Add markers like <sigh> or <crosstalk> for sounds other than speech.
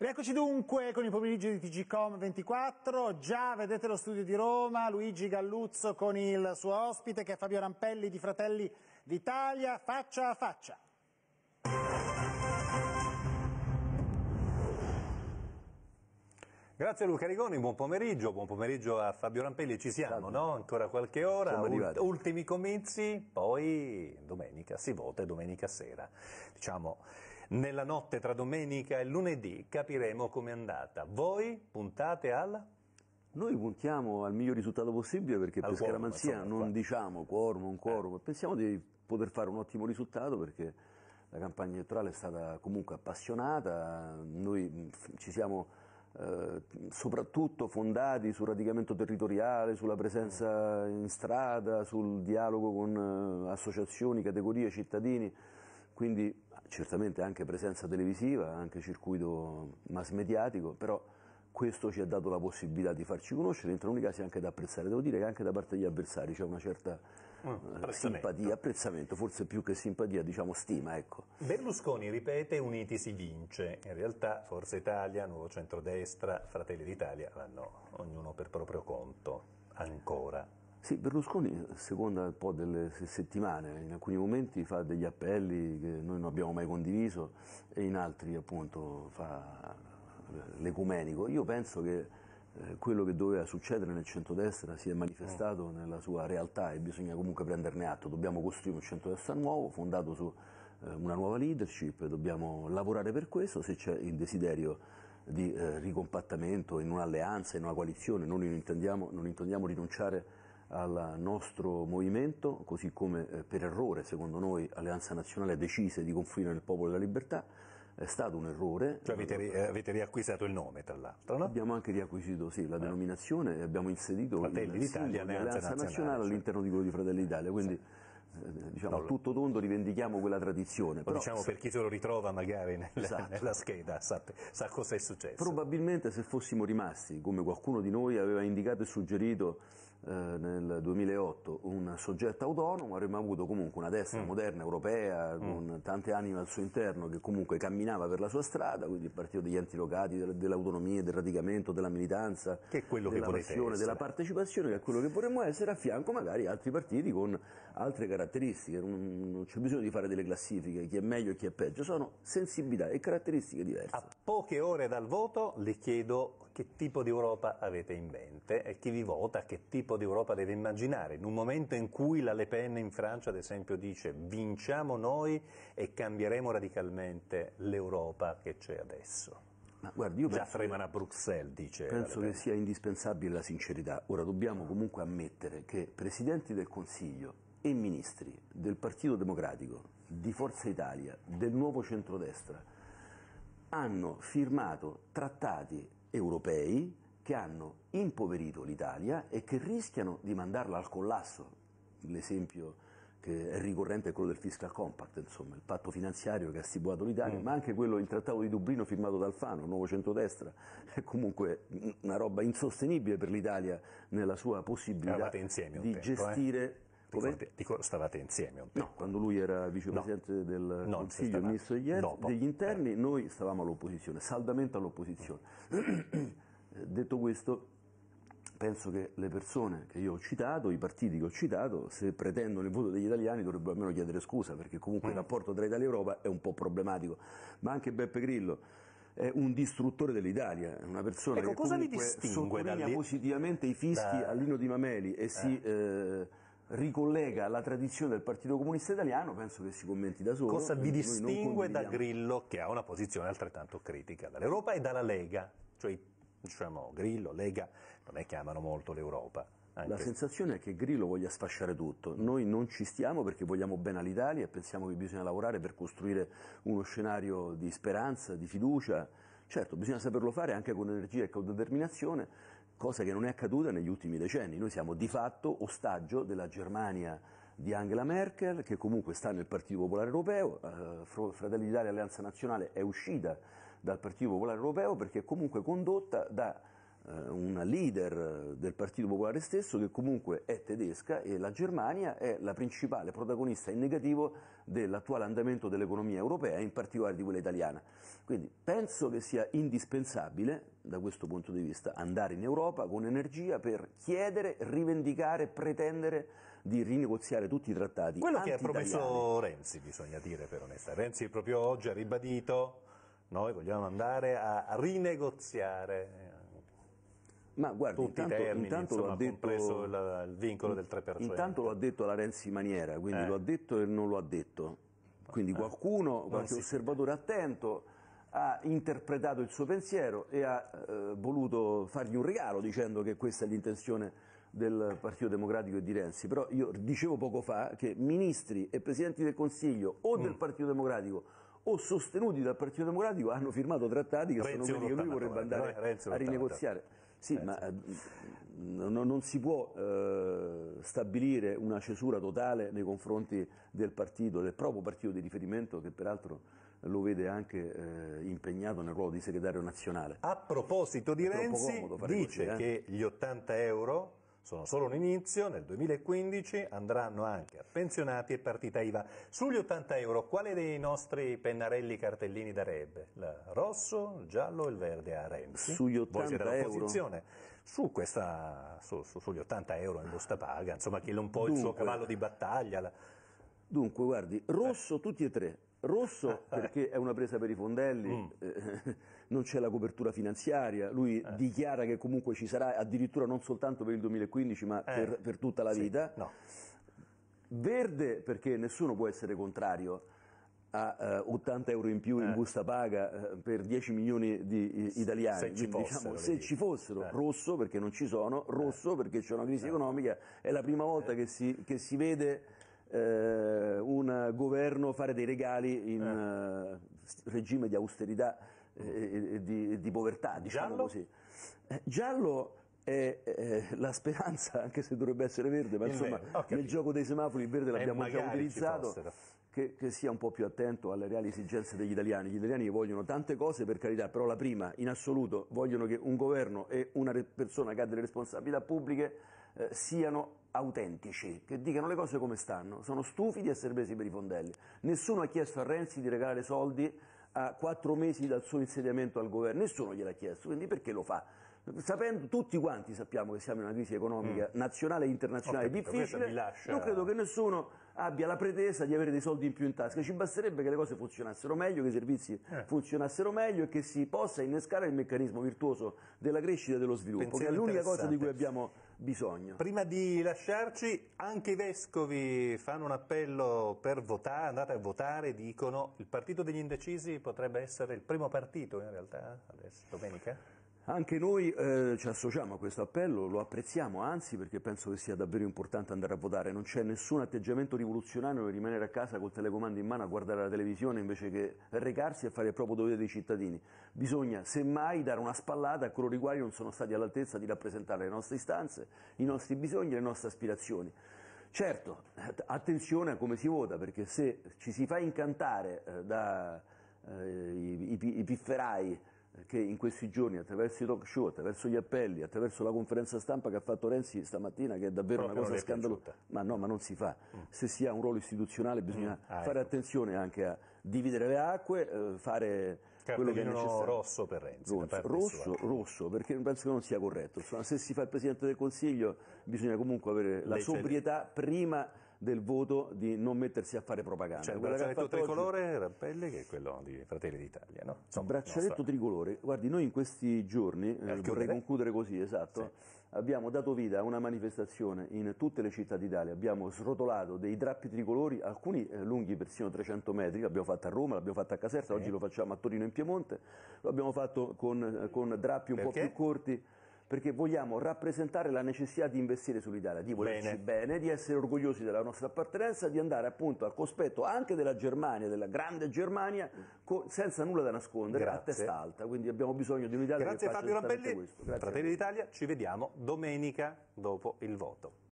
Rieccoci dunque con il pomeriggio di TGCOM 24, già vedete lo studio di Roma, Luigi Galluzzo con il suo ospite che è Fabio Rampelli di Fratelli d'Italia, faccia a faccia. Grazie Luca Rigoni, buon pomeriggio, buon pomeriggio a Fabio Rampelli, ci siamo, no? Ancora qualche ora, ultimi comizi, poi domenica si vota domenica sera. Diciamo, nella notte tra domenica e lunedì capiremo com'è andata. Voi puntate alla? Noi puntiamo al miglior risultato possibile perché per Scaramanzia non diciamo quorum, non quorum, eh. pensiamo di poter fare un ottimo risultato perché la campagna elettorale è stata comunque appassionata, noi mm, ci siamo... Eh, soprattutto fondati sul radicamento territoriale, sulla presenza in strada, sul dialogo con eh, associazioni, categorie, cittadini. Quindi certamente anche presenza televisiva, anche circuito mass mediatico, però questo ci ha dato la possibilità di farci conoscere, in alcuni casi anche da apprezzare. Devo dire che anche da parte degli avversari c'è una certa mm, eh, simpatia, apprezzamento, forse più che simpatia, diciamo stima. Ecco. Berlusconi ripete uniti si vince, in realtà Forza Italia, Nuovo Centrodestra, Fratelli d'Italia vanno ognuno per proprio conto, ancora. Sì, Berlusconi, a seconda un po' delle settimane, in alcuni momenti fa degli appelli che noi non abbiamo mai condiviso e in altri appunto fa eh, l'ecumenico. Io penso che eh, quello che doveva succedere nel centrodestra si è manifestato mm. nella sua realtà e bisogna comunque prenderne atto. Dobbiamo costruire un centrodestra nuovo, fondato su eh, una nuova leadership, dobbiamo lavorare per questo se c'è il desiderio di ricompattamento in un'alleanza, in una coalizione, non intendiamo, non intendiamo rinunciare al nostro movimento, così come eh, per errore, secondo noi, Alleanza Nazionale decise di confluire nel Popolo della Libertà, è stato un errore. Cioè avete, ri, eh, avete riacquistato il nome, tra l'altro, no? Abbiamo anche riacquisito, sì, la eh. denominazione e abbiamo inserito Fratelli d'Italia, Nazionale, all'interno di quello di Fratelli d'Italia, quindi... Sì eh, diciamo, no, tutto tondo rivendichiamo quella tradizione. Lo però, diciamo per chi se lo ritrova magari nella, esatto. nella scheda, sa, sa cosa è successo. Probabilmente se fossimo rimasti, come qualcuno di noi aveva indicato e suggerito, eh, nel 2008 un soggetto autonomo, avremmo avuto comunque una destra mm. moderna, europea, mm. con tante anime al suo interno che comunque camminava per la sua strada, quindi il partito degli antilocati, dell'autonomia, del radicamento, della militanza, della passione, della partecipazione, che è quello che vorremmo essere, a fianco magari altri partiti con altre caratteristiche, non, non c'è bisogno di fare delle classifiche, chi è meglio e chi è peggio, sono sensibilità e caratteristiche diverse. A poche ore dal voto le chiedo che tipo di Europa avete in mente e chi vi vota, che tipo tipo di Europa deve immaginare in un momento in cui la Le Pen in Francia, ad esempio, dice vinciamo noi e cambieremo radicalmente l'Europa che c'è adesso. Ma guardi, io Già fremano a Bruxelles dice. Penso che sia indispensabile la sincerità. Ora dobbiamo comunque ammettere che presidenti del Consiglio e ministri del Partito Democratico, di Forza Italia, del nuovo centrodestra hanno firmato trattati europei che hanno impoverito l'Italia e che rischiano di mandarla al collasso. L'esempio che è ricorrente è quello del fiscal compact, insomma, il patto finanziario che ha stipulato l'Italia, mm. ma anche quello, il trattato di Dublino firmato da Alfano, nuovo centrodestra, <laughs> è comunque una roba insostenibile per l'Italia nella sua possibilità di tempo, eh? gestire... Eh? Dico, stavate insieme un tempo. No, quando lui era vicepresidente no. del Consiglio, stava... ministro degli, degli interni, eh. noi stavamo all'opposizione, saldamente all'opposizione. Mm. <clears throat> Detto questo, penso che le persone che io ho citato, i partiti che ho citato, se pretendono il voto degli italiani dovrebbero almeno chiedere scusa, perché comunque il mm. rapporto tra Italia e Europa è un po' problematico. Ma anche Beppe Grillo è un distruttore dell'Italia, è una persona ecco, che cosa comunque sottolinea dall'in... positivamente i fischi da... all'ino di Mameli e eh. si... Eh, ricollega alla tradizione del Partito Comunista Italiano, penso che si commenti da solo. Cosa vi distingue da Grillo che ha una posizione altrettanto critica dall'Europa e dalla Lega? Cioè i diciamo, Grillo, Lega, non è che amano molto l'Europa. Anche. La sensazione è che Grillo voglia sfasciare tutto. Noi non ci stiamo perché vogliamo bene all'Italia e pensiamo che bisogna lavorare per costruire uno scenario di speranza, di fiducia. Certo, bisogna saperlo fare anche con energia e con determinazione, cosa che non è accaduta negli ultimi decenni. Noi siamo di fatto ostaggio della Germania di Angela Merkel, che comunque sta nel Partito Popolare Europeo, eh, Fratelli d'Italia e Alleanza Nazionale è uscita dal Partito Popolare Europeo perché è comunque condotta da eh, una leader del Partito Popolare stesso che comunque è tedesca e la Germania è la principale protagonista in negativo dell'attuale andamento dell'economia europea, in particolare di quella italiana. Quindi penso che sia indispensabile, da questo punto di vista, andare in Europa con energia per chiedere, rivendicare, pretendere di rinegoziare tutti i trattati. Quello che ha promesso Renzi, bisogna dire per onestà. Renzi proprio oggi ha ribadito noi vogliamo andare a rinegoziare eh, ma guardi, tutti intanto, i termini, intanto insomma, detto, compreso il, il, vincolo del 3%. Intanto lo ha detto la Renzi Maniera, quindi eh. lo ha detto e non lo ha detto. Quindi eh. qualcuno, eh. qualche si... osservatore attento, ha interpretato il suo pensiero e ha eh, voluto fargli un regalo dicendo che questa è l'intenzione del Partito Democratico e di Renzi. Però io dicevo poco fa che ministri e presidenti del Consiglio o mm. del Partito Democratico o sostenuti dal Partito Democratico hanno firmato trattati che Renzi sono quelli che lui vorrebbe andare Renzi a rinegoziare. Sì, Renzi. ma eh, no, non si può eh, stabilire una cesura totale nei confronti del partito, del proprio partito di riferimento che peraltro lo vede anche eh, impegnato nel ruolo di segretario nazionale. A proposito di Renzi, dice così, eh? che gli 80 euro sono solo un inizio, nel 2015 andranno anche a pensionati e partita IVA. Sugli 80 euro, quale dei nostri pennarelli cartellini darebbe? Il rosso, il giallo e il verde a Renzi? Sugli 80 euro? Su questa, su, su, sugli 80 euro in busta paga, insomma che è un po' Dunque. il suo cavallo di battaglia. La... Dunque, guardi, rosso tutti e tre. Rosso eh. perché è una presa per i fondelli, mm. Eh, non c'è la copertura finanziaria, lui eh. dichiara che comunque ci sarà addirittura non soltanto per il 2015 ma eh. per, per, tutta la sì. vita. No. Verde perché nessuno può essere contrario a uh, eh, 80 euro in più in eh. busta paga uh, per 10 milioni di uh, italiani, diciamo, se ci fossero, diciamo, se ci fossero. rosso perché non ci sono, rosso perché c'è una crisi economica, è la prima volta che si, che si vede eh, un governo fare dei regali in eh. uh, regime di austerità di, di, povertà, diciamo giallo? così. Eh, giallo è eh, la speranza, <laughs> anche se dovrebbe essere verde, ma il insomma verde. nel gioco dei semafori il verde l'abbiamo già utilizzato, che, che, sia un po' più attento alle reali esigenze degli italiani. Gli italiani vogliono tante cose per carità, però la prima, in assoluto, vogliono che un governo e una persona che ha delle responsabilità pubbliche eh, siano autentici, che dicano le cose come stanno, sono stufi di essere presi per i fondelli. Nessuno ha chiesto a Renzi di regalare soldi a quattro mesi dal suo insediamento al governo, nessuno gliel'ha chiesto, quindi perché lo fa? sapendo tutti quanti sappiamo che siamo in una crisi economica mm. nazionale e internazionale capito, difficile, lascia... non credo che nessuno abbia la pretesa di avere dei soldi in più in tasca, ci basterebbe che le cose funzionassero meglio, che i servizi eh. funzionassero meglio e che si possa innescare il meccanismo virtuoso della crescita e dello sviluppo, Pensiamo che è l'unica cosa di cui abbiamo bisogno. Prima di lasciarci, anche i vescovi fanno un appello per votare, andate a votare, dicono il partito degli indecisi potrebbe essere il primo partito in realtà adesso, domenica? Anche noi eh, ci associamo a questo appello, lo apprezziamo anzi perché penso che sia davvero importante andare a votare, non c'è nessun atteggiamento rivoluzionario nel rimanere a casa col telecomando in mano a guardare la televisione invece che recarsi a fare il proprio dovere dei cittadini. Bisogna semmai dare una spallata a coloro i quali non sono stati all'altezza di rappresentare le nostre istanze, i nostri bisogni e le nostre aspirazioni. Certo, attenzione a come si vota, perché se ci si fa incantare dai eh, eh pifferai che in questi giorni attraverso i talk show, attraverso gli appelli, attraverso la conferenza stampa che ha fatto Renzi stamattina, che è davvero Proprio una cosa scandalosa, ma no, ma non si fa. Mm. Se si ha un ruolo istituzionale bisogna mm. ah, fare ecco. attenzione anche a dividere le acque, eh, fare Carpellino quello che è necessario. rosso per Renzi. Rosso, rosso, rosso, perché penso che non sia corretto. se si fa il Presidente del Consiglio bisogna comunque avere la Lei sobrietà prima del voto di non mettersi a fare propaganda. Cioè, il braccialetto tricolore, oggi... Rappelli, che è quello di Fratelli d'Italia, no? Insomma, braccialetto tricolore, guardi, noi in questi giorni, eh, vorrei concludere così, esatto, sì. abbiamo dato vita a una manifestazione in tutte le città d'Italia, abbiamo srotolato dei drappi tricolori, alcuni eh, lunghi persino 300 metri, l'abbiamo fatto a Roma, l'abbiamo fatto a Caserta, sì. oggi lo facciamo a Torino in Piemonte, lo abbiamo fatto con, eh, con drappi un Perché? po' più corti, perché vogliamo rappresentare la necessità di investire sull'Italia, di volerci bene. bene, di essere orgogliosi della nostra appartenenza, di andare appunto al cospetto anche della Germania, della grande Germania, con, senza nulla da nascondere, Grazie. a testa alta. Quindi abbiamo bisogno di un'Italia Grazie che Fabio Rambelli, Fratelli d'Italia, ci vediamo domenica dopo il voto.